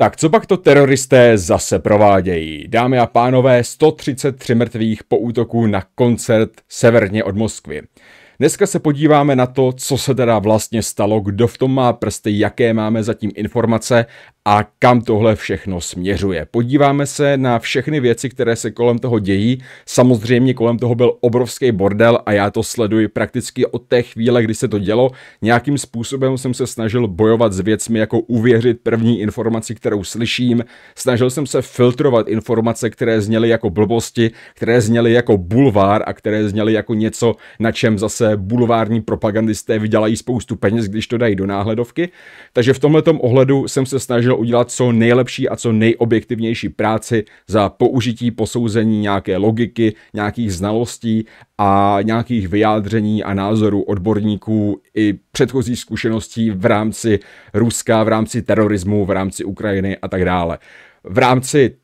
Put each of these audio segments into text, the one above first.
Tak co pak to teroristé zase provádějí? Dámy a pánové, 133 mrtvých po útoku na koncert severně od Moskvy. Dneska se podíváme na to, co se teda vlastně stalo, kdo v tom má prsty, jaké máme zatím informace a kam tohle všechno směřuje. Podíváme se na všechny věci, které se kolem toho dějí. Samozřejmě kolem toho byl obrovský bordel a já to sleduji prakticky od té chvíle, kdy se to dělo. Nějakým způsobem jsem se snažil bojovat s věcmi, jako uvěřit první informaci, kterou slyším. Snažil jsem se filtrovat informace, které zněly jako blbosti, které zněly jako bulvár a které zněly jako něco, na čem zase bulvární propagandisté vydělají spoustu peněz, když to dají do náhledovky. Takže v tomto ohledu jsem se snažil udělat co nejlepší a co nejobjektivnější práci za použití posouzení nějaké logiky, nějakých znalostí a nějakých vyjádření a názorů odborníků i předchozí zkušeností v rámci Ruska, v rámci terorismu, v rámci Ukrajiny a tak dále. V rámci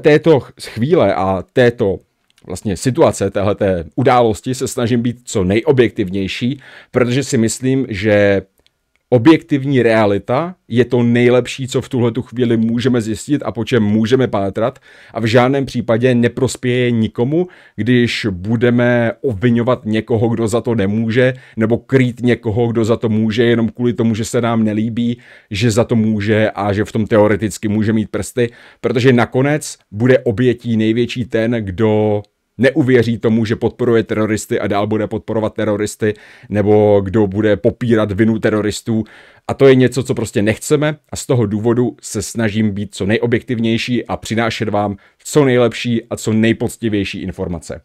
této chvíle a této vlastně situace téhleté události se snažím být co nejobjektivnější, protože si myslím, že objektivní realita je to nejlepší, co v tuhle tu chvíli můžeme zjistit a po čem můžeme pátrat a v žádném případě neprospěje nikomu, když budeme obvinovat někoho, kdo za to nemůže, nebo krýt někoho, kdo za to může, jenom kvůli tomu, že se nám nelíbí, že za to může a že v tom teoreticky může mít prsty, protože nakonec bude obětí největší ten, kdo neuvěří tomu, že podporuje teroristy a dál bude podporovat teroristy, nebo kdo bude popírat vinu teroristů. A to je něco, co prostě nechceme a z toho důvodu se snažím být co nejobjektivnější a přinášet vám co nejlepší a co nejpoctivější informace.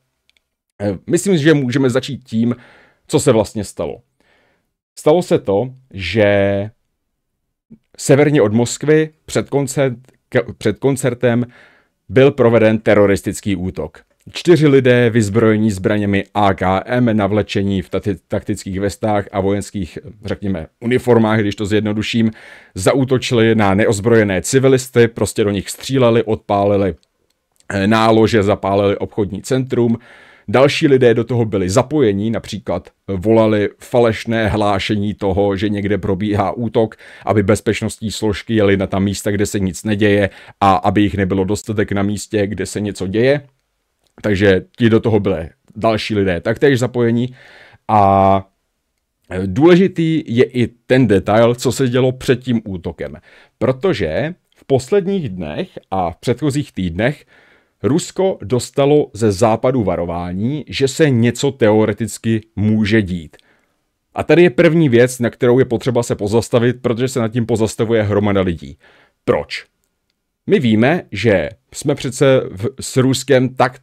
Eh, myslím, že můžeme začít tím, co se vlastně stalo. Stalo se to, že severně od Moskvy před, koncert, před koncertem byl proveden teroristický útok. Čtyři lidé vyzbrojení zbraněmi AKM, navlečení v taktických vestách a vojenských, řekněme, uniformách, když to zjednoduším, zautočili na neozbrojené civilisty, prostě do nich stříleli, odpálili eh, nálože, zapálili obchodní centrum. Další lidé do toho byli zapojení, například volali falešné hlášení toho, že někde probíhá útok, aby bezpečnostní složky jeli na ta místa, kde se nic neděje a aby jich nebylo dostatek na místě, kde se něco děje. Takže ti do toho byli další lidé taktéž zapojení. A eh, důležitý je i ten detail, co se dělo před tím útokem. Protože v posledních dnech a v předchozích týdnech Rusko dostalo ze západu varování, že se něco teoreticky může dít. A tady je první věc, na kterou je potřeba se pozastavit, protože se nad tím pozastavuje hromada lidí. Proč? My víme, že jsme přece v, s Ruskem tak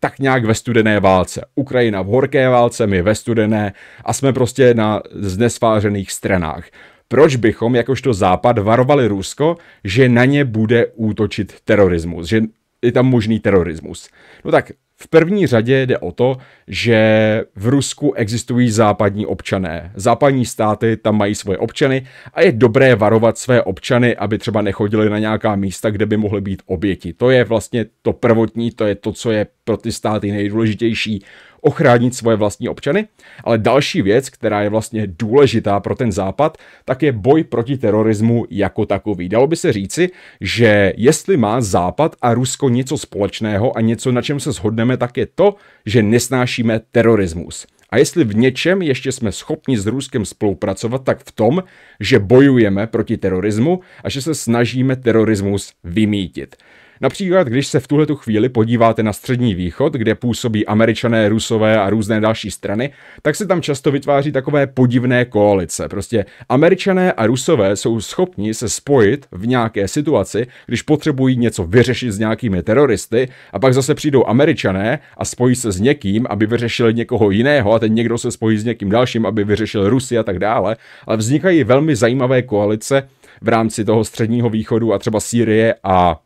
tak nějak ve studené válce. Ukrajina v horké válce, my ve studené a jsme prostě na znesvářených stranách. Proč bychom jakožto Západ varovali Rusko, že na ně bude útočit terorismus, že je tam možný terorismus? No tak v první řadě jde o to, že v Rusku existují západní občané. Západní státy tam mají svoje občany a je dobré varovat své občany, aby třeba nechodili na nějaká místa, kde by mohly být oběti. To je vlastně to prvotní, to je to, co je pro ty státy nejdůležitější ochránit svoje vlastní občany. Ale další věc, která je vlastně důležitá pro ten západ, tak je boj proti terorismu jako takový. Dalo by se říci, že jestli má západ a Rusko něco společného a něco, na čem se shodneme, tak je to, že nesnášíme terorismus. A jestli v něčem ještě jsme schopni s Ruskem spolupracovat, tak v tom, že bojujeme proti terorismu a že se snažíme terorismus vymítit. Například, když se v tuhle chvíli podíváte na střední východ, kde působí američané, rusové a různé další strany, tak se tam často vytváří takové podivné koalice. Prostě američané a rusové jsou schopni se spojit v nějaké situaci, když potřebují něco vyřešit s nějakými teroristy a pak zase přijdou američané a spojí se s někým, aby vyřešili někoho jiného a ten někdo se spojí s někým dalším, aby vyřešil Rusy a tak dále. Ale vznikají velmi zajímavé koalice v rámci toho středního východu a třeba Sýrie a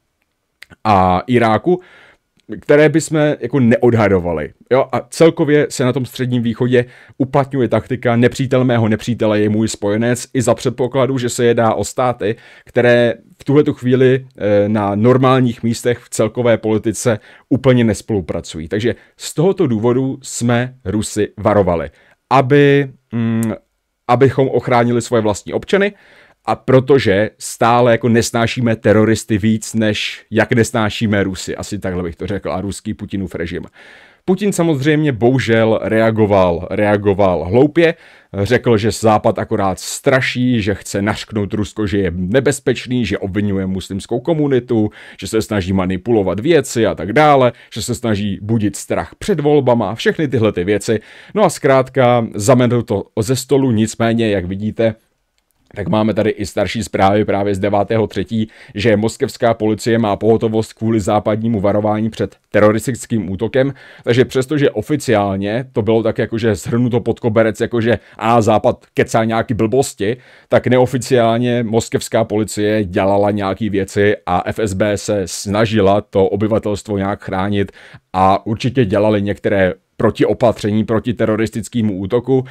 a Iráku, které jsme jako neodhadovali. Jo? A celkově se na tom středním východě uplatňuje taktika nepřítel mého nepřítele je můj spojenec i za předpokladu, že se jedná o státy, které v tuhle chvíli eh, na normálních místech v celkové politice úplně nespolupracují. Takže z tohoto důvodu jsme Rusy varovali, aby, mm, abychom ochránili svoje vlastní občany, a protože stále jako nesnášíme teroristy víc, než jak nesnášíme Rusy, asi takhle bych to řekl, a ruský Putinův režim. Putin samozřejmě bohužel reagoval, reagoval hloupě, řekl, že Západ akorát straší, že chce našknout Rusko, že je nebezpečný, že obvinuje muslimskou komunitu, že se snaží manipulovat věci a tak dále, že se snaží budit strach před volbama, všechny tyhle ty věci. No a zkrátka zamenil to ze stolu, nicméně, jak vidíte, tak máme tady i starší zprávy právě z 9.3., že moskevská policie má pohotovost kvůli západnímu varování před teroristickým útokem, takže přestože oficiálně to bylo tak jakože shrnuto pod koberec, jakože a západ kecá nějaký blbosti, tak neoficiálně moskevská policie dělala nějaký věci a FSB se snažila to obyvatelstvo nějak chránit a určitě dělali některé protiopatření proti teroristickému útoku.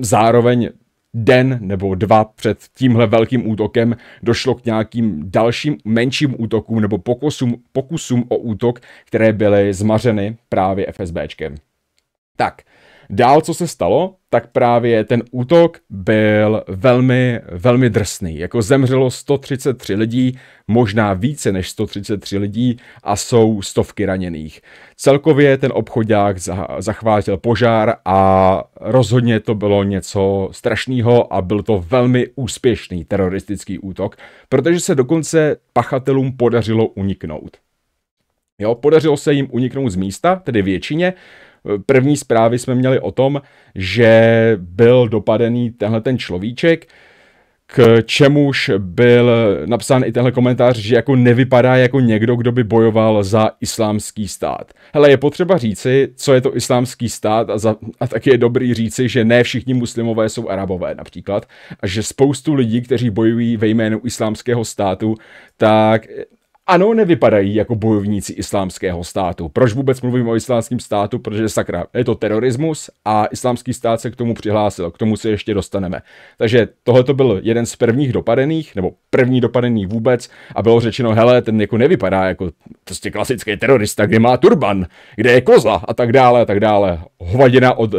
Zároveň den nebo dva před tímhle velkým útokem došlo k nějakým dalším menším útokům nebo pokusům, pokusům o útok, které byly zmařeny právě FSBčkem. Tak, Dál, co se stalo, tak právě ten útok byl velmi, velmi drsný. Jako zemřelo 133 lidí, možná více než 133 lidí a jsou stovky raněných. Celkově ten obchodák zachvátil požár a rozhodně to bylo něco strašného a byl to velmi úspěšný teroristický útok, protože se dokonce pachatelům podařilo uniknout. Jo, podařilo se jim uniknout z místa, tedy většině, první zprávy jsme měli o tom, že byl dopadený tenhle ten človíček, k čemuž byl napsán i tenhle komentář, že jako nevypadá jako někdo, kdo by bojoval za islámský stát. Hele, je potřeba říci, co je to islámský stát a, za, a taky je dobrý říci, že ne všichni muslimové jsou arabové například a že spoustu lidí, kteří bojují ve jménu islámského státu, tak ano, nevypadají jako bojovníci islámského státu. Proč vůbec mluvím o islámském státu? Protože sakra, je to terorismus a islámský stát se k tomu přihlásil. K tomu se ještě dostaneme. Takže tohle to byl jeden z prvních dopadených, nebo první dopadený vůbec a bylo řečeno, hele, ten jako nevypadá jako prostě klasický terorista, kde má turban, kde je koza a tak dále a tak dále. Hovadina od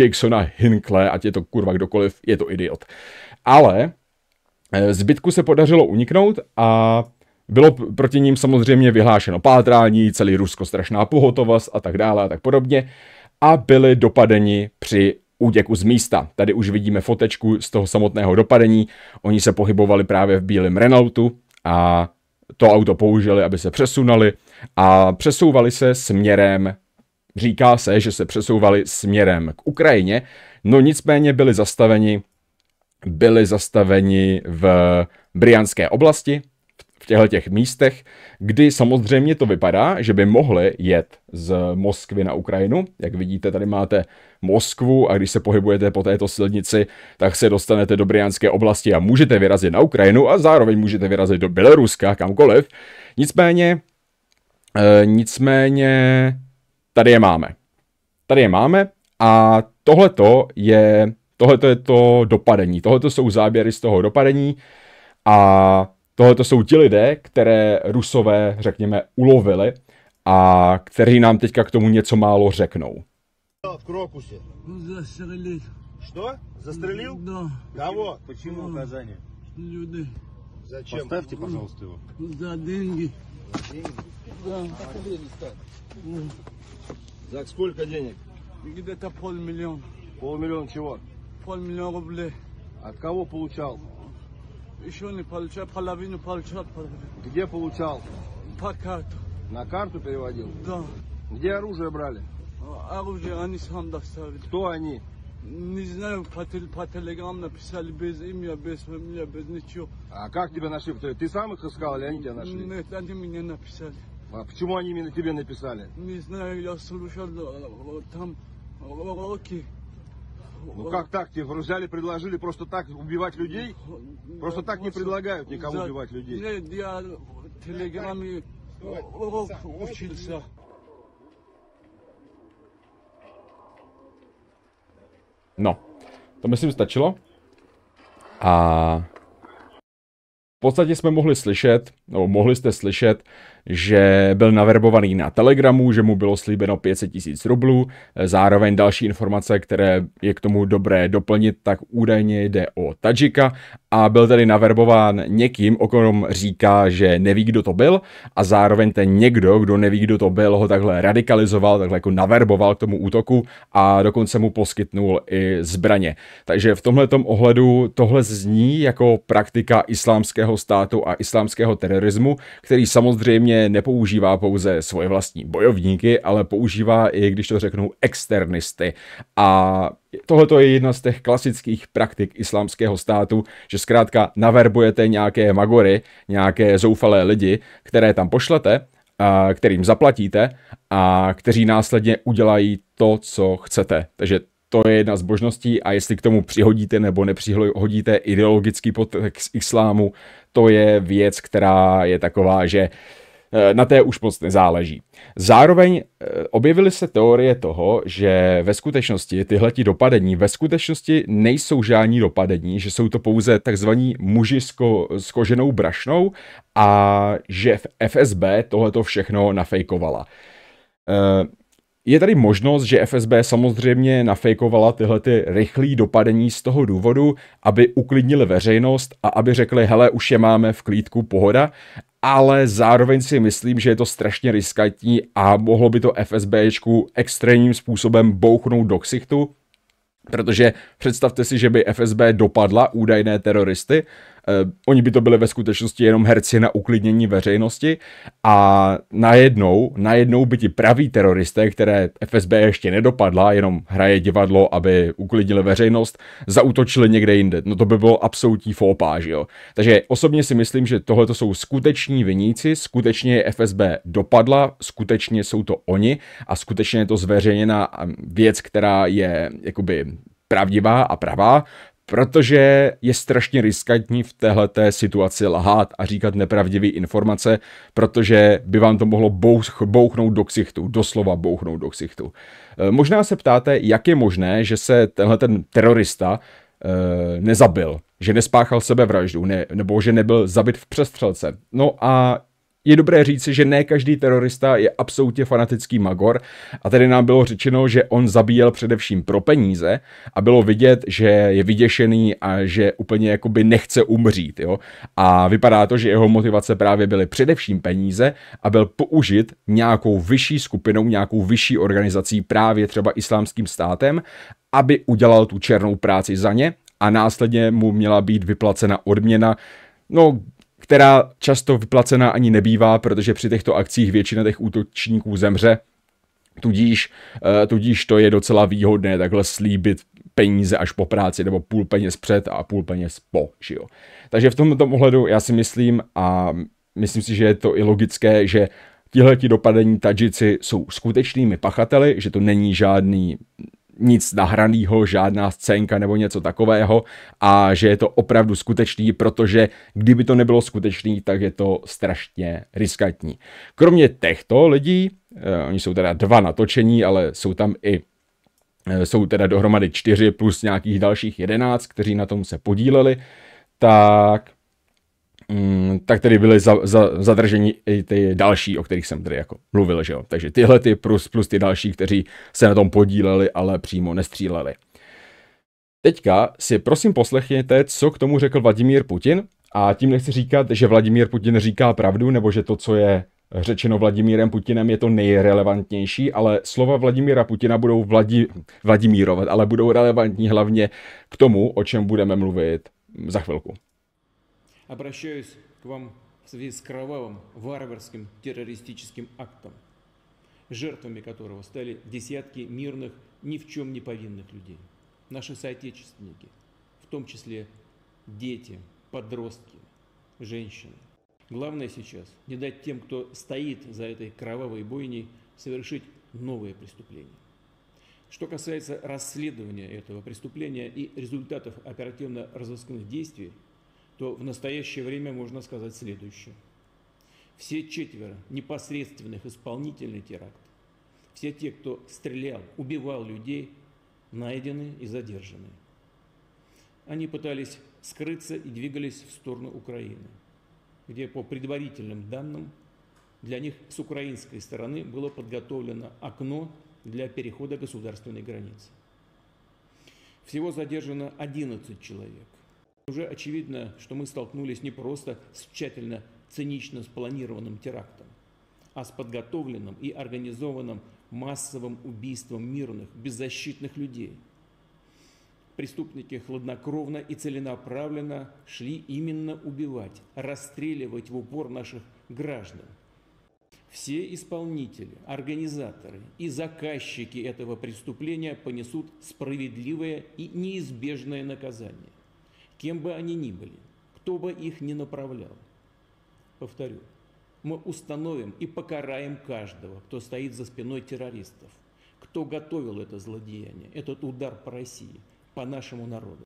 Jacksona Hinkle, ať je to kurva kdokoliv, je to idiot. Ale eh, zbytku se podařilo uniknout a bylo proti ním samozřejmě vyhlášeno pátrání, celý Rusko strašná pohotovost a tak dále a tak podobně a byli dopadeni při útěku z místa. Tady už vidíme fotečku z toho samotného dopadení. Oni se pohybovali právě v bílém Renaultu a to auto použili, aby se přesunuli a přesouvali se směrem, říká se, že se přesouvali směrem k Ukrajině, no nicméně byli zastaveni, byli zastaveni v Brianské oblasti, v těchto těch místech, kdy samozřejmě to vypadá, že by mohli jet z Moskvy na Ukrajinu. Jak vidíte, tady máte Moskvu a když se pohybujete po této silnici, tak se dostanete do Briánské oblasti a můžete vyrazit na Ukrajinu a zároveň můžete vyrazit do Běloruska, kamkoliv. Nicméně, e, nicméně, tady je máme. Tady je máme a tohleto je, tohleto je to dopadení. Tohleto jsou záběry z toho dopadení a Tohle to jsou ti lidé, které rusové, řekněme, ulovili a kteří nám teďka k tomu něco málo řeknou. V Krokuse. Zastřelili. Co? Zastřelil? No. Kdo? Proč v Kazani? Lidé. Зачем? Поставьте, пожалуйста, его. За деньги. За деньги? Да. За to денег? milion. то milion čeho? чего? milion rublů. От кого получал? Еще не получал, половину получал. Где получал? По карту. На карту переводил? Да. Где оружие брали? А, оружие они сам доставили. Кто они? Не знаю, по, тел по телеграм написали без имени, без фамилии, без ничего. А как тебя нашли? Ты сам их искал или они тебя нашли? Нет, они меня написали. А почему они именно тебе написали? Не знаю, я слушал э, там уроки. Ну, ну как так? Тебе взяли, предложили просто так убивать людей? Просто так не предлагают никому убивать людей. Нет, я в телеграмме урок учился. No, to myslím stačilo. A v podstatě jsme mohli slyšet, nebo mohli jste slyšet, že byl naverbovaný na Telegramu, že mu bylo slíbeno 500 tisíc rublů, zároveň další informace, které je k tomu dobré doplnit, tak údajně jde o Tadžika a byl tedy naverbován někým, o kom říká, že neví, kdo to byl a zároveň ten někdo, kdo neví, kdo to byl, ho takhle radikalizoval, takhle jako naverboval k tomu útoku a dokonce mu poskytnul i zbraně. Takže v tomhle ohledu tohle zní jako praktika islámského státu a islámského terorismu, který samozřejmě vlastně nepoužívá pouze svoje vlastní bojovníky, ale používá i, když to řeknou, externisty. A tohle je jedna z těch klasických praktik islámského státu, že zkrátka naverbujete nějaké magory, nějaké zoufalé lidi, které tam pošlete, a kterým zaplatíte a kteří následně udělají to, co chcete. Takže to je jedna z možností a jestli k tomu přihodíte nebo nepřihodíte ideologický podtext islámu, to je věc, která je taková, že uh, Eh, na té už moc nezáleží. Zároveň eh, objevily se teorie toho, že ve skutečnosti tyhleti dopadení ve skutečnosti nejsou žádní dopadení, že jsou to pouze takzvaní muži s, ko, s koženou brašnou a že FSB tohleto všechno nafejkovala. Eh, je tady možnost, že FSB samozřejmě nafejkovala tyhle ty rychlé dopadení z toho důvodu, aby uklidnili veřejnost a aby řekli, hele, už je máme v klídku, pohoda ale zároveň si myslím, že je to strašně riskantní a mohlo by to FSBčku extrémním způsobem bouchnout do ksichtu, protože představte si, že by FSB dopadla údajné teroristy, eh, oni by to byli ve skutečnosti jenom herci na uklidnění veřejnosti a najednou, najednou by ti praví teroristé, které FSB ještě nedopadla, jenom hraje divadlo, aby uklidnili veřejnost, zautočili někde jinde. No to by bylo absolutní fópá, že jo. Takže osobně si myslím, že tohle to jsou skuteční viníci, skutečně je FSB dopadla, skutečně jsou to oni a skutečně je to zveřejněná eh, věc, která je jakoby pravdivá a pravá, protože je strašně riskantní v téhleté situaci lhát a říkat nepravdivé informace, protože by vám to mohlo bouch, bouchnout do ksichtu, doslova bouchnout do ksichtu. Eh, možná se ptáte, jak je možné, že se tenhle ten terorista e, nezabil, že nespáchal sebevraždu, ne, nebo že nebyl zabit v přestřelce. No a je dobré říci, že ne každý terorista je absolutně fanatický magor a tady nám bylo řečeno, že on zabíjel především pro peníze a bylo vidět, že je vyděšený a že úplně jakoby nechce umřít, jo. A vypadá to, že jeho motivace právě byly především peníze a byl použit nějakou vyšší skupinou, nějakou vyšší organizací právě třeba islámským státem, aby udělal tu černou práci za ně a následně mu měla být vyplacena odměna, no která často vyplacená ani nebývá, protože při těchto akcích většina těch útočníků zemře. Tudíž, eh, tudíž to je docela výhodné takhle slíbit peníze až po práci, nebo půl peněz před a půl peněz po, že jo. Takže v tomto ohledu já si myslím a myslím si, že je to i logické, že tihleti dopadení Tadžici jsou skutečnými pachateli, že to není žádný nic nahraného, žádná scénka nebo něco takového a že je to opravdu skutečný, protože kdyby to nebylo skutečný, tak je to strašně riskantní. Kromě těchto lidí, eh, oni jsou teda dva natočení, ale jsou tam i eh, jsou teda dohromady čtyři plus nějakých dalších jedenáct, kteří na tom se podíleli, tak Mm, tak tedy byly za, za, zadrženi i ty další, o kterých jsem tady jako mluvil, že jo. Takže tyhle ty plus, plus ty další, kteří se na tom podíleli, ale přímo nestříleli. Teďka si prosím poslechněte, co k tomu řekl Vladimír Putin a tím nechci říkat, že Vladimír Putin říká pravdu, nebo že to, co je řečeno Vladimírem Putinem, je to nejrelevantnější, ale slova Vladimíra Putina budou Vladi, Vladimírovat, ale budou relevantní hlavně k tomu, o čem budeme mluvit za chvilku. обращаюсь к вам в связи с кровавым, варварским террористическим актом, жертвами которого стали десятки мирных, ни в чем не повинных людей. Наши соотечественники, в том числе дети, подростки, женщины. Главное сейчас не дать тем, кто стоит за этой кровавой бойней, совершить новые преступления. Что касается расследования этого преступления и результатов оперативно-розыскных действий – то в настоящее время можно сказать следующее. Все четверо непосредственных исполнителей теракта, все те, кто стрелял, убивал людей, найдены и задержаны. Они пытались скрыться и двигались в сторону Украины, где по предварительным данным для них с украинской стороны было подготовлено окно для перехода государственной границы. Всего задержано 11 человек. Уже очевидно, что мы столкнулись не просто с тщательно цинично спланированным терактом, а с подготовленным и организованным массовым убийством мирных, беззащитных людей. Преступники хладнокровно и целенаправленно шли именно убивать, расстреливать в упор наших граждан. Все исполнители, организаторы и заказчики этого преступления понесут справедливое и неизбежное наказание. кем бы они ни были, кто бы их ни направлял. Повторю, мы установим и покараем каждого, кто стоит за спиной террористов, кто готовил это злодеяние, этот удар по России, по нашему народу.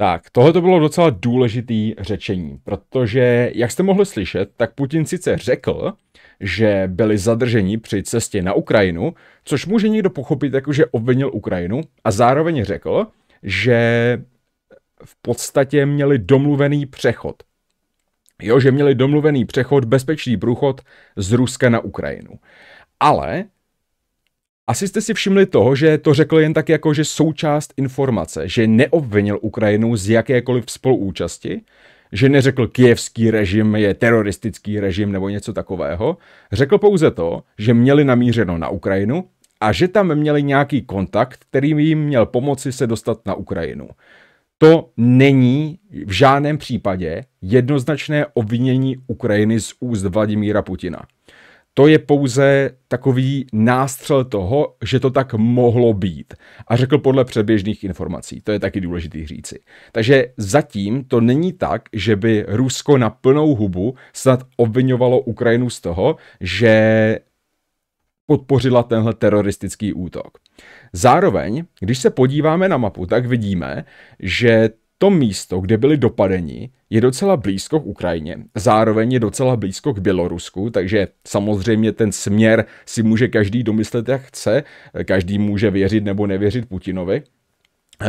Tak, tohle to bylo docela důležitý řečení, protože, jak jste mohli slyšet, tak Putin sice řekl, že byli zadrženi při cestě na Ukrajinu, což může někdo pochopit jakože obvinil Ukrajinu a zároveň řekl, že v podstatě měli domluvený přechod. Jo, že měli domluvený přechod, bezpečný průchod z Ruska na Ukrajinu. Ale asi jste si všimli toho, že to řekl jen tak jako, že součást informace, že neobvinil Ukrajinu z jakékoliv spoluúčasti, že neřekl kijevský režim je teroristický režim nebo něco takového, řekl pouze to, že měli namířeno na Ukrajinu a že tam měli nějaký kontakt, který jim měl pomoci se dostat na Ukrajinu. To není v žádném případě jednoznačné obvinění Ukrajiny z úst Vladimíra Putina. To je pouze takový nástřel toho, že to tak mohlo být. A řekl podle předběžných informací. To je taky důležitý říci. Takže zatím to není tak, že by Rusko na plnou hubu snad obvinovalo Ukrajinu z toho, že podpořila tenhle teroristický útok. Zároveň, když se podíváme na mapu, tak vidíme, že to místo, kde byli dopadeni, je docela blízko k Ukrajině, zároveň je docela blízko k Bělorusku, takže samozřejmě ten směr si může každý domyslet, jak chce, každý může věřit nebo nevěřit Putinovi.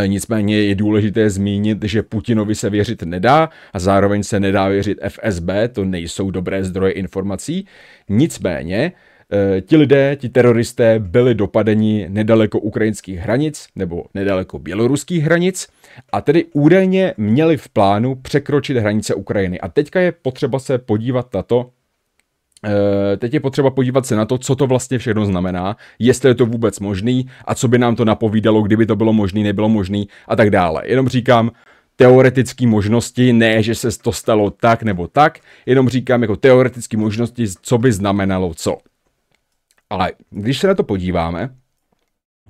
Eh, nicméně je důležité zmínit, že Putinovi se věřit nedá a zároveň se nedá věřit FSB, to nejsou dobré zdroje informací. Nicméně Eh, ti lidé, ti teroristé byli dopadeni nedaleko ukrajinských hranic nebo nedaleko běloruských hranic a tedy údajně měli v plánu překročit hranice Ukrajiny. A teďka je potřeba se podívat na to, eh, Teď je potřeba podívat se na to, co to vlastně všechno znamená, jestli je to vůbec možný a co by nám to napovídalo, kdyby to bylo možný, nebylo možný a tak dále. Jenom říkám, teoretické možnosti, ne, že se to stalo tak nebo tak, jenom říkám jako teoretické možnosti, co by znamenalo co. Ale když se na to podíváme,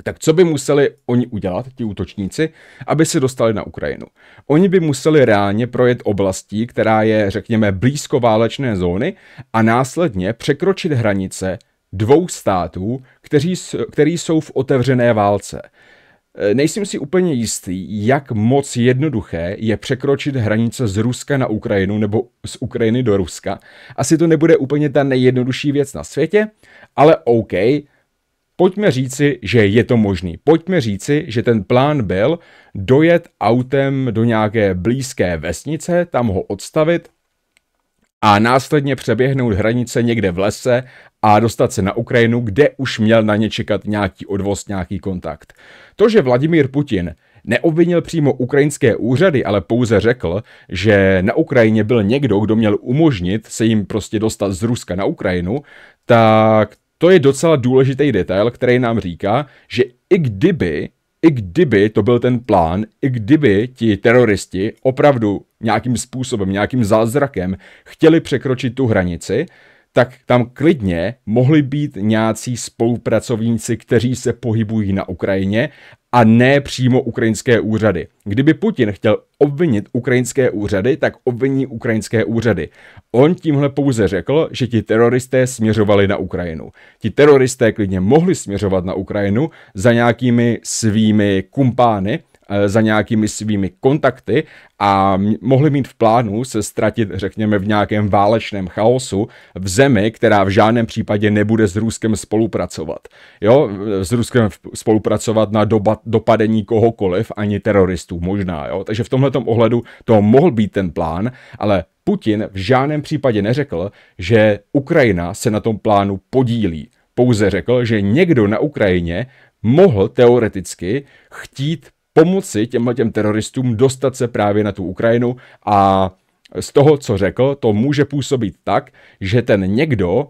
tak co by museli oni udělat, ti útočníci, aby se dostali na Ukrajinu? Oni by museli reálně projet oblastí, která je, řekněme, blízko válečné zóny a následně překročit hranice dvou států, kteří, který jsou v otevřené válce. Eh, nejsem si úplně jistý, jak moc jednoduché je překročit hranice z Ruska na Ukrajinu nebo z Ukrajiny do Ruska. Asi to nebude úplně ta nejjednodušší věc na světě, ale OK, pojďme říci, že je to možný. Pojďme říci, že ten plán byl dojet autem do nějaké blízké vesnice, tam ho odstavit a následně přeběhnout hranice někde v lese a dostat se na Ukrajinu, kde už měl na ně čekat nějaký odvoz, nějaký kontakt. To, že Vladimír Putin neobvinil přímo ukrajinské úřady, ale pouze řekl, že na Ukrajině byl někdo, kdo měl umožnit se jim prostě dostat z Ruska na Ukrajinu, tak to je docela důležitý detail, který nám říká, že i kdyby i kdyby to byl ten plán, i kdyby ti teroristi opravdu nějakým způsobem, nějakým zázrakem chtěli překročit tu hranici, tak tam klidně mohli být nějací spolupracovníci, kteří se pohybují na Ukrajině a ne přímo ukrajinské úřady. Kdyby Putin chtěl obvinit ukrajinské úřady, tak obviní ukrajinské úřady. On tímhle pouze řekl, že ti teroristé směřovali na Ukrajinu. Ti teroristé klidně mohli směřovat na Ukrajinu za nějakými svými kumpány, Eh, za nějakými svými kontakty a mohli mít v plánu se ztratit, řekněme, v nějakém válečném chaosu v zemi, která v žádném případě nebude s Ruskem spolupracovat. Jo, s Ruskem spolupracovat na doba, dopadení kohokoliv, ani teroristů možná. Jo? Takže v tomhle ohledu to mohl být ten plán, ale Putin v žádném případě neřekl, že Ukrajina se na tom plánu podílí. Pouze řekl, že někdo na Ukrajině mohl teoreticky chtít pomoci těmhle těm teroristům dostat se právě na tu Ukrajinu a z toho, co řekl, to může působit tak, že ten někdo,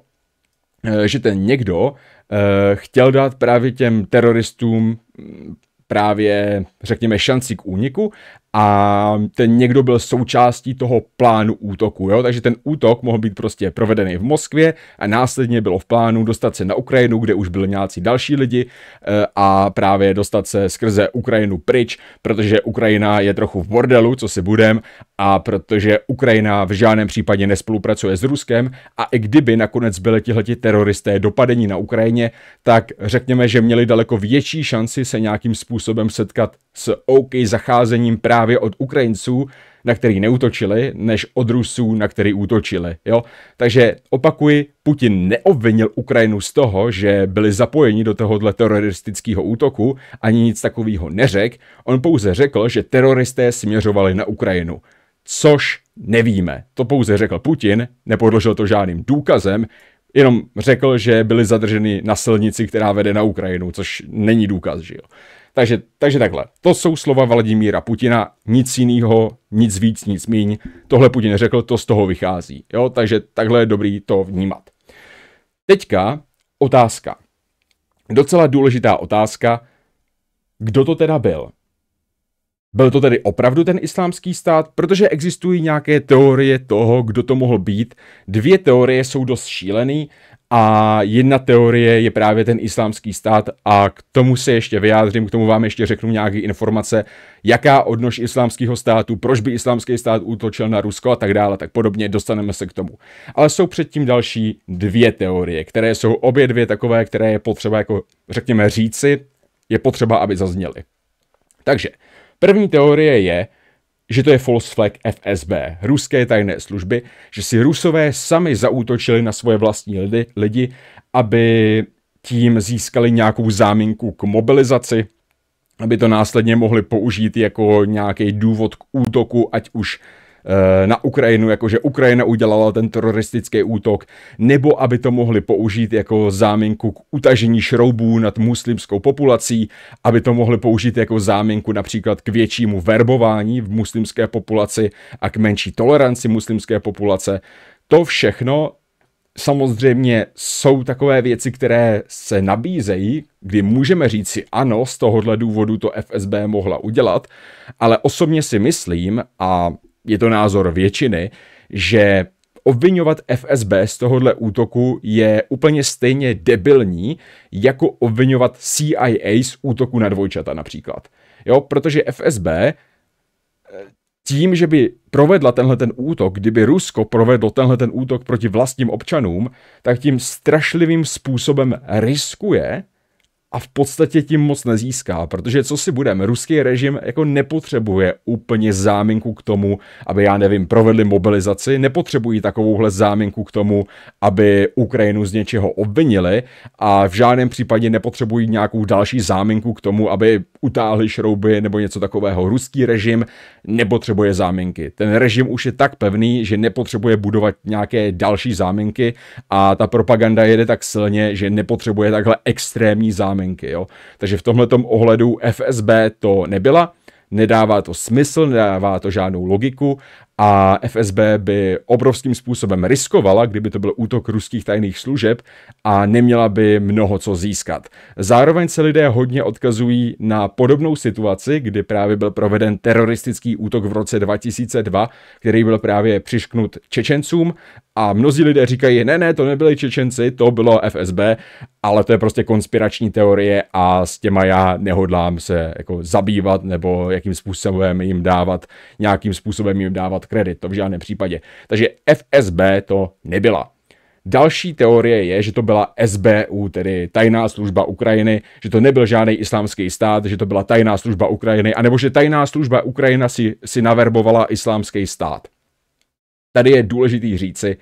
eh, že ten někdo eh, chtěl dát právě těm teroristům mm, právě, řekněme, šanci k úniku a ten někdo byl součástí toho plánu útoku, jo? takže ten útok mohl být prostě provedený v Moskvě a následně bylo v plánu dostat se na Ukrajinu, kde už byli nějací další lidi eh, a právě dostat se skrze Ukrajinu pryč, protože Ukrajina je trochu v bordelu, co si budem, a protože Ukrajina v žádném případě nespolupracuje s Ruskem a i kdyby nakonec byli tihleti teroristé dopadení na Ukrajině, tak řekněme, že měli daleko větší šanci se nějakým způsobem setkat s OK zacházením právě od Ukrajinců, na který neutočili, než od Rusů, na který útočili. Jo? Takže opakuji, Putin neobvinil Ukrajinu z toho, že byli zapojeni do tohohle teroristického útoku, ani nic takového neřekl, on pouze řekl, že teroristé směřovali na Ukrajinu. Což nevíme. To pouze řekl Putin, nepodložil to žádným důkazem, jenom řekl, že byli zadrženi na silnici, která vede na Ukrajinu, což není důkaz, že jo. Takže, takže takhle. To jsou slova Vladimíra Putina, nic jiného, nic víc, nic míň. Tohle Putin řekl, to z toho vychází. Jo, takže takhle je dobrý to vnímat. Teďka otázka. Docela důležitá otázka. Kdo to teda byl? Byl to tedy opravdu ten islámský stát? Protože existují nějaké teorie toho, kdo to mohl být. Dvě teorie jsou dost šílený a jedna teorie je právě ten islámský stát a k tomu se ještě vyjádřím, k tomu vám ještě řeknu nějaké informace, jaká odnož islámského státu, proč by islámský stát útočil na Rusko a tak dále, tak podobně, dostaneme se k tomu. Ale jsou předtím další dvě teorie, které jsou obě dvě takové, které je potřeba, jako řekněme, říci, je potřeba, aby zazněly. Takže první teorie je, že to je false flag FSB, ruské tajné služby, že si rusové sami zaútočili na svoje vlastní lidi, lidi aby tím získali nějakou záminku k mobilizaci, aby to následně mohli použít jako nějaký důvod k útoku, ať už Eh, na Ukrajinu, jakože Ukrajina udělala ten teroristický útok, nebo aby to mohli použít jako záminku k utažení šroubů nad muslimskou populací, aby to mohli použít jako záminku například k většímu verbování v muslimské populaci a k menší toleranci muslimské populace. To všechno Samozřejmě jsou takové věci, které se nabízejí, kdy můžeme říct si ano, z tohohle důvodu to FSB mohla udělat, ale osobně si myslím, a je to názor většiny, že obvinovat FSB z tohohle útoku je úplně stejně debilní, jako obvinovat CIA z útoku na dvojčata například. Jo, protože FSB eh, tím, že by provedla tenhle ten útok, kdyby Rusko provedlo tenhle ten útok proti vlastním občanům, tak tím strašlivým způsobem riskuje, a v podstatě tím moc nezíská, protože co si budeme, ruský režim jako nepotřebuje úplně záminku k tomu, aby, já nevím, provedli mobilizaci, nepotřebují takovouhle záminku k tomu, aby Ukrajinu z něčeho obvinili a v žádném případě nepotřebují nějakou další záminku k tomu, aby utáhli šrouby nebo něco takového. Ruský režim nepotřebuje záminky. Ten režim už je tak pevný, že nepotřebuje budovat nějaké další záminky a ta propaganda jede tak silně, že nepotřebuje takhle extrémní záminky. Jo? Takže v tomhle ohledu FSB to nebyla, nedává to smysl, nedává to žádnou logiku a FSB by obrovským způsobem riskovala, kdyby to byl útok ruských tajných služeb a neměla by mnoho co získat. Zároveň se lidé hodně odkazují na podobnou situaci, kdy právě byl proveden teroristický útok v roce 2002, který byl právě přišknut Čečencům a mnozí lidé říkají, ne, ne, to nebyli Čečenci, to bylo FSB, ale to je prostě konspirační teorie a s těma já nehodlám se jako zabývat nebo jakým způsobem jim dávat, nějakým způsobem jim dávat kredit, to v žádném případě. Takže FSB to nebyla. Další teorie je, že to byla SBU, tedy tajná služba Ukrajiny, že to nebyl žádný islámský stát, že to byla tajná služba Ukrajiny, anebo že tajná služba Ukrajina si, si naverbovala islámský stát. Tady je důležitý říci,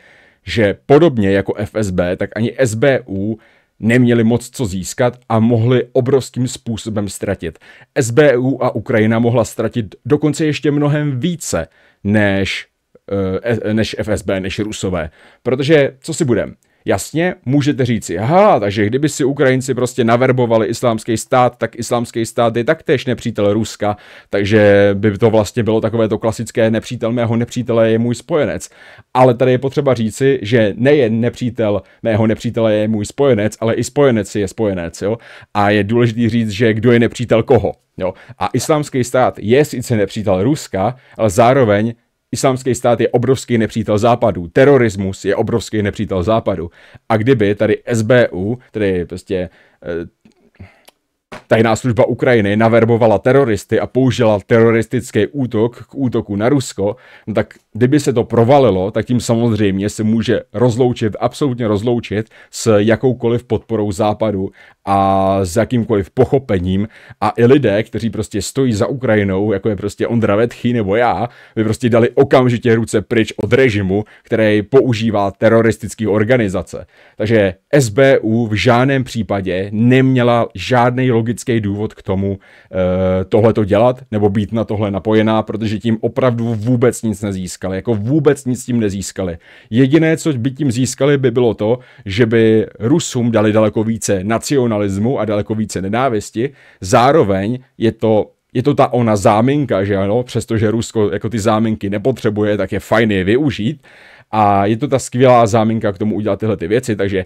že podobně jako FSB, tak ani SBU neměli moc co získat a mohli obrovským způsobem ztratit. SBU a Ukrajina mohla ztratit dokonce ještě mnohem více než, eh, e, než FSB, než Rusové. Protože, co si budeme? Jasně, můžete říci, aha, takže kdyby si Ukrajinci prostě naverbovali islámský stát, tak islámský stát je taktéž nepřítel Ruska, takže by to vlastně bylo takové to klasické nepřítel mého nepřítele je můj spojenec. Ale tady je potřeba říci, že nejen nepřítel mého nepřítele je můj spojenec, ale i spojenec je spojenec, jo. A je důležité říct, že kdo je nepřítel koho. Jo. A islámský stát je sice nepřítel Ruska, ale zároveň Islámský stát je obrovský nepřítel západu, terorismus je obrovský nepřítel západu. A kdyby tady SBU, tedy prostě eh, Tajná služba Ukrajiny naverbovala teroristy a použila teroristický útok k útoku na Rusko, no tak kdyby se to provalilo, tak tím samozřejmě se může rozloučit, absolutně rozloučit s jakoukoliv podporou Západu a s jakýmkoliv pochopením a i lidé, kteří prostě stojí za Ukrajinou, jako je prostě Ondra Vetchy nebo já, by prostě dali okamžitě ruce pryč od režimu, který používá teroristické organizace. Takže SBU v žádném případě neměla žádný logický logický důvod k tomu e, tohle to dělat nebo být na tohle napojená, protože tím opravdu vůbec nic nezískali, jako vůbec nic tím nezískali. Jediné, co by tím získali, by bylo to, že by Rusům dali daleko více nacionalismu a daleko více nenávisti, zároveň je to je to ta ona záminka, že ano, přestože Rusko jako ty záminky nepotřebuje, tak je fajn je využít. A je to ta skvělá záminka k tomu udělat tyhle ty věci, takže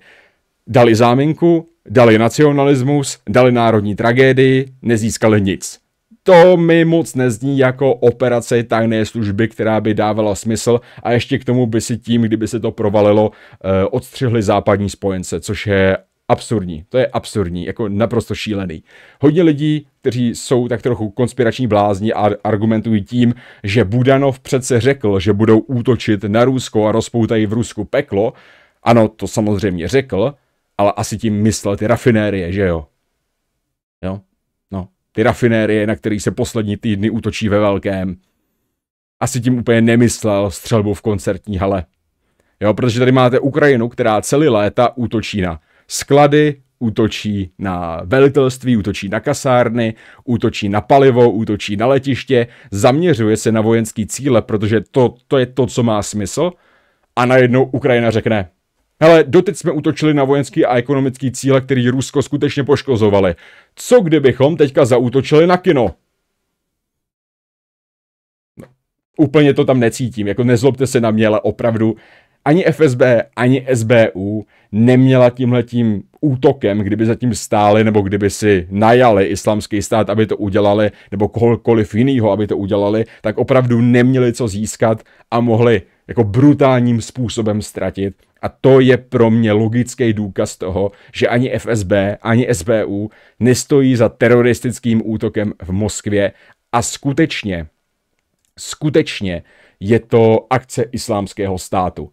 Dali záminku, dali nacionalismus, dali národní tragédii, nezískali nic. To mi moc nezní jako operace tajné služby, která by dávala smysl a ještě k tomu by si tím, kdyby se to provalilo, eh, odstřihli západní spojence, což je absurdní. To je absurdní, jako naprosto šílený. Hodně lidí, kteří jsou tak trochu konspirační blázni a argumentují tím, že Budanov přece řekl, že budou útočit na Rusko a rozpoutají v Rusku peklo. Ano, to samozřejmě řekl, ale asi tím myslel ty rafinérie, že jo? Jo? No, ty rafinérie, na který se poslední týdny útočí ve velkém. Asi tím úplně nemyslel střelbu v koncertní hale. Jo, protože tady máte Ukrajinu, která celý léta útočí na sklady, útočí na velitelství, útočí na kasárny, útočí na palivo, útočí na letiště, zaměřuje se na vojenský cíle, protože to, to je to, co má smysl. A najednou Ukrajina řekne, Hele, doteď jsme útočili na vojenský a ekonomický cíle, který Rusko skutečně poškozovali. Co kdybychom teďka zaútočili na kino? No, úplně to tam necítím, jako nezlobte se na mě, ale opravdu ani FSB, ani SBU neměla tímhletím útokem, kdyby zatím stáli nebo kdyby si najali islamský stát, aby to udělali, nebo kohokoliv jiného, aby to udělali, tak opravdu neměli co získat a mohli jako brutálním způsobem ztratit. A to je pro mě logický důkaz toho, že ani FSB, ani SBU nestojí za teroristickým útokem v Moskvě a skutečně, skutečně je to akce islámského státu.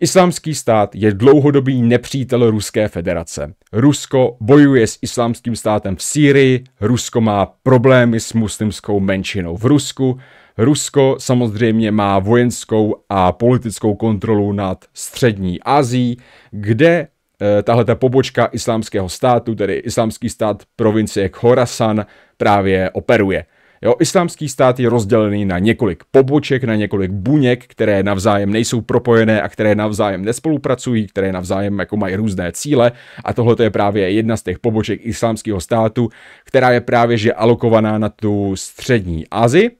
Islámský stát je dlouhodobý nepřítel Ruské federace. Rusko bojuje s islámským státem v Sýrii, Rusko má problémy s muslimskou menšinou v Rusku, Rusko samozřejmě má vojenskou a politickou kontrolu nad střední Asií, kde eh, tahle ta pobočka islámského státu, tedy islámský stát provincie Khorasan, právě operuje. Jo, islámský stát je rozdělený na několik poboček, na několik buněk, které navzájem nejsou propojené a které navzájem nespolupracují, které navzájem jako mají různé cíle. A tohle je právě jedna z těch poboček islámského státu, která je právě že alokovaná na tu střední Asii,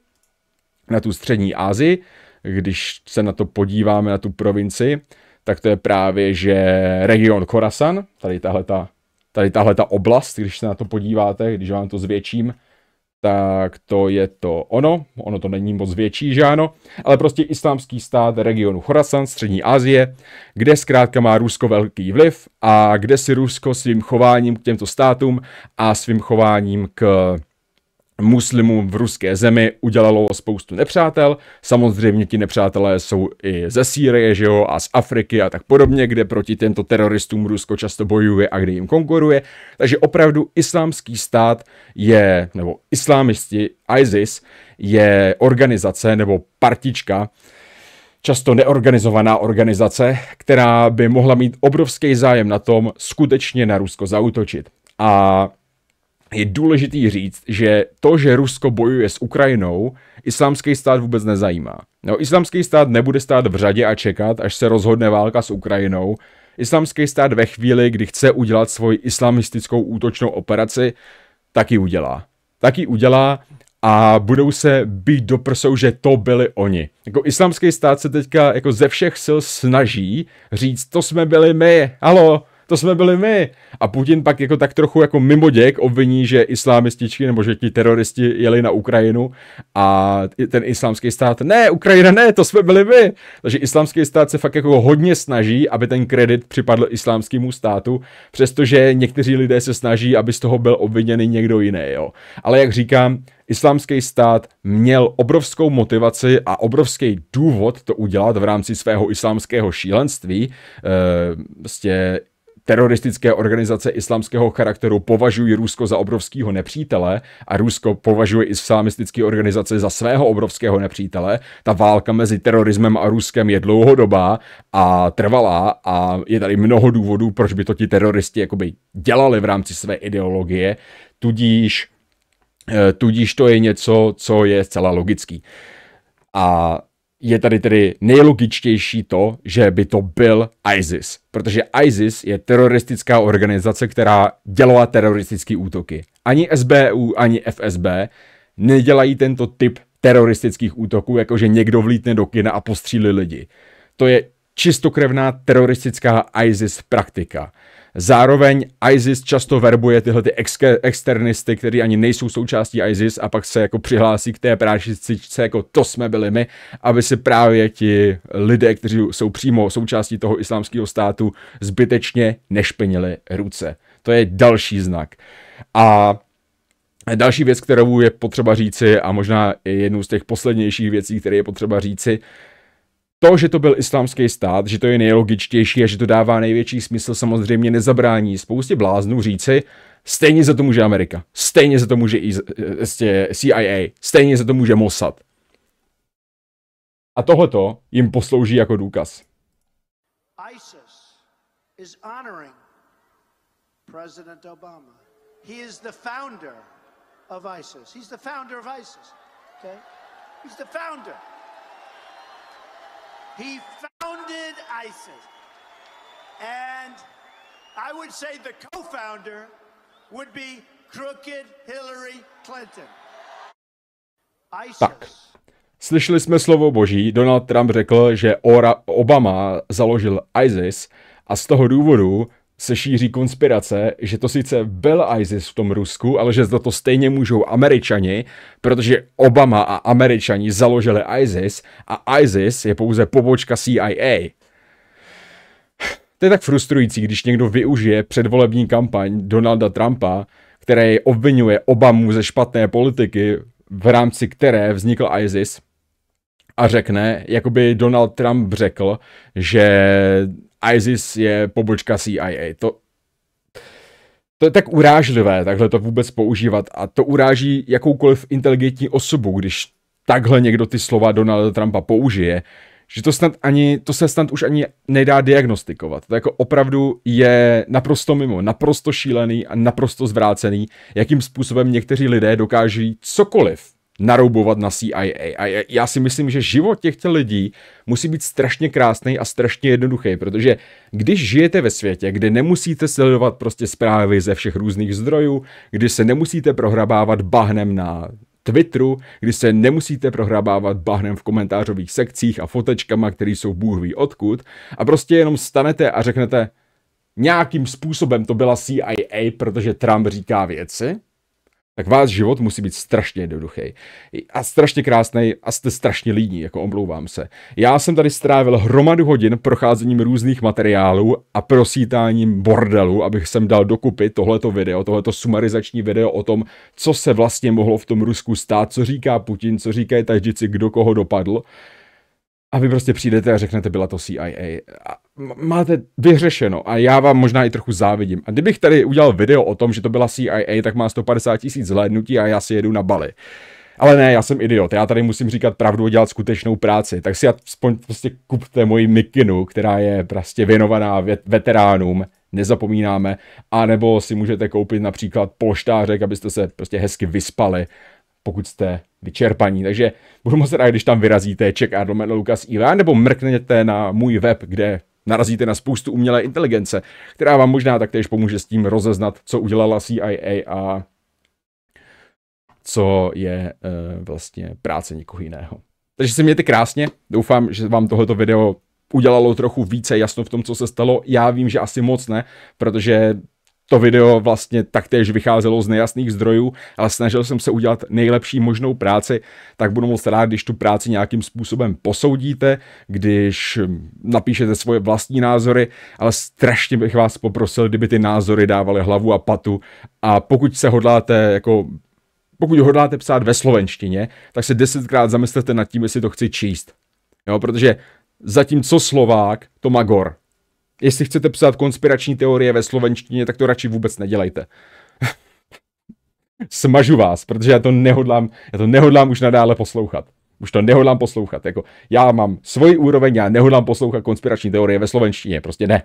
na tu střední Asii, když se na to podíváme, na tu provinci, tak to je právě, že region Khorasan, tady tahle ta tady tahle ta oblast, když se na to podíváte, když vám to zvětším, tak to je to ono. Ono to není moc větší, že ano? Ale prostě islámský stát regionu Chorasan, střední Asie, kde zkrátka má Rusko velký vliv a kde si Rusko svým chováním k těmto státům a svým chováním k muslimům v ruské zemi udělalo spoustu nepřátel. Samozřejmě ti nepřátelé jsou i ze Sýrie, že jo, a z Afriky a tak podobně, kde proti těmto teroristům Rusko často bojuje a kde jim konkuruje. Takže opravdu islámský stát je, nebo islámisti ISIS je organizace nebo partička, často neorganizovaná organizace, která by mohla mít obrovský zájem na tom skutečně na Rusko zautočit. A je důležitý říct, že to, že Rusko bojuje s Ukrajinou, islámský stát vůbec nezajímá. No, islámský stát nebude stát v řadě a čekat, až se rozhodne válka s Ukrajinou. Islámský stát ve chvíli, kdy chce udělat svoji islamistickou útočnou operaci, taky udělá. Taky udělá a budou se být do prsou, že to byli oni. Jako islamský stát se teďka jako ze všech sil snaží říct, to jsme byli my, halo, to jsme byli my. A Putin pak jako tak trochu jako mimo děk obviní, že islámističky nebo že ti teroristi jeli na Ukrajinu a ten islámský stát, ne, Ukrajina ne, to jsme byli my. Takže islámský stát se fakt jako hodně snaží, aby ten kredit připadl islámskému státu, přestože někteří lidé se snaží, aby z toho byl obviněný někdo jiný. Jo. Ale jak říkám, islámský stát měl obrovskou motivaci a obrovský důvod to udělat v rámci svého islámského šílenství. E, prostě Teroristické organizace islamského charakteru považují Rusko za obrovského nepřítele a Rusko považuje islamistické organizace za svého obrovského nepřítele. Ta válka mezi terorismem a Ruskem je dlouhodobá a trvalá a je tady mnoho důvodů, proč by to ti teroristi jakoby dělali v rámci své ideologie, tudíž, eh, tudíž to je něco, co je zcela logický. A je tady tedy nejlogičtější to, že by to byl ISIS, protože ISIS je teroristická organizace, která dělala teroristické útoky. Ani SBU, ani FSB nedělají tento typ teroristických útoků, jakože někdo vlítne do kina a postřílí lidi. To je čistokrevná teroristická ISIS praktika. Zároveň ISIS často verbuje tyhle ty ex- externisty, kteří ani nejsou součástí ISIS a pak se jako přihlásí k té prášicičce, jako to jsme byli my, aby si právě ti lidé, kteří jsou přímo součástí toho islámského státu, zbytečně nešpinili ruce. To je další znak. A Další věc, kterou je potřeba říci a možná jednu z těch poslednějších věcí, které je potřeba říci, to, že to byl islámský stát, že to je nejlogičtější a že to dává největší smysl, samozřejmě nezabrání spoustě bláznů říci, stejně za to může Amerika, stejně za to může e, prostě CIA, stejně za to může Mossad. A tohleto jim poslouží jako důkaz. ISIS is honoring President Obama. He is the founder of ISIS. He's the founder of ISIS. Okay? He's the founder. He founded ISIS. And I would say the co founder would be crooked Hillary Clinton. ISIS. Tak. Slyšeli jsme slovo boží, Donald Trump řekl, že Obama založil ISIS a z toho důvodu se šíří konspirace, že to sice byl ISIS v tom Rusku, ale že za to stejně můžou Američani, protože Obama a Američani založili ISIS a ISIS je pouze pobočka CIA. To je tak frustrující, když někdo využije předvolební kampaň Donalda Trumpa, který obvinuje Obamu ze špatné politiky, v rámci které vznikl ISIS, a řekne, jako by Donald Trump řekl, že ISIS je pobočka CIA. To, to je tak urážlivé, takhle to vůbec používat a to uráží jakoukoliv inteligentní osobu, když takhle někdo ty slova Donalda Trumpa použije, že to snad ani, to se snad už ani nedá diagnostikovat. To jako opravdu je naprosto mimo, naprosto šílený a naprosto zvrácený, jakým způsobem někteří lidé dokáží cokoliv naroubovat na CIA. A já si myslím, že život těchto lidí musí být strašně krásný a strašně jednoduchý, protože když žijete ve světě, kde nemusíte sledovat prostě zprávy ze všech různých zdrojů, kdy se nemusíte prohrabávat bahnem na Twitteru, kdy se nemusíte prohrabávat bahnem v komentářových sekcích a fotečkama, které jsou bůh ví odkud, a prostě jenom stanete a řeknete, nějakým způsobem to byla CIA, protože Trump říká věci, tak váš život musí být strašně jednoduchý a strašně krásný a jste strašně líní, jako omlouvám se. Já jsem tady strávil hromadu hodin procházením různých materiálů a prosítáním bordelu, abych sem dal dokupy tohleto video, tohleto sumarizační video o tom, co se vlastně mohlo v tom Rusku stát, co říká Putin, co říkají taždici, kdo koho dopadl a vy prostě přijdete a řeknete, byla to CIA. A máte vyřešeno a já vám možná i trochu závidím. A kdybych tady udělal video o tom, že to byla CIA, tak má 150 tisíc zhlédnutí a já si jedu na Bali. Ale ne, já jsem idiot, já tady musím říkat pravdu a dělat skutečnou práci. Tak si aspoň prostě kupte moji mikinu, která je prostě věnovaná veteránům, nezapomínáme, a nebo si můžete koupit například polštářek, abyste se prostě hezky vyspali pokud jste vyčerpaní. Takže budu moc rád, když tam vyrazíte Czech Arnold Lucas IV, nebo mrkněte na můj web, kde narazíte na spoustu umělé inteligence, která vám možná taktéž pomůže s tím rozeznat, co udělala CIA a co je e, vlastně práce někoho jiného. Takže se mějte krásně, doufám, že vám tohoto video udělalo trochu více jasno v tom, co se stalo. Já vím, že asi moc ne, protože to video vlastně taktéž vycházelo z nejasných zdrojů, ale snažil jsem se udělat nejlepší možnou práci, tak budu moc rád, když tu práci nějakým způsobem posoudíte, když hm, napíšete svoje vlastní názory, ale strašně bych vás poprosil, kdyby ty názory dávaly hlavu a patu a pokud se hodláte jako pokud hodláte psát ve slovenštině, tak se desetkrát zamyslete nad tím, jestli to chci číst. Jo, protože zatímco Slovák to Magor, Jestli chcete psát konspirační teorie ve slovenštině, tak to radši vůbec nedělejte. Smažu vás, protože já to nehodlám, já to nehodlám už nadále poslouchat. Už to nehodlám poslouchat. Jako, já mám svoji úroveň, já nehodlám poslouchat konspirační teorie ve slovenštině. Prostě ne.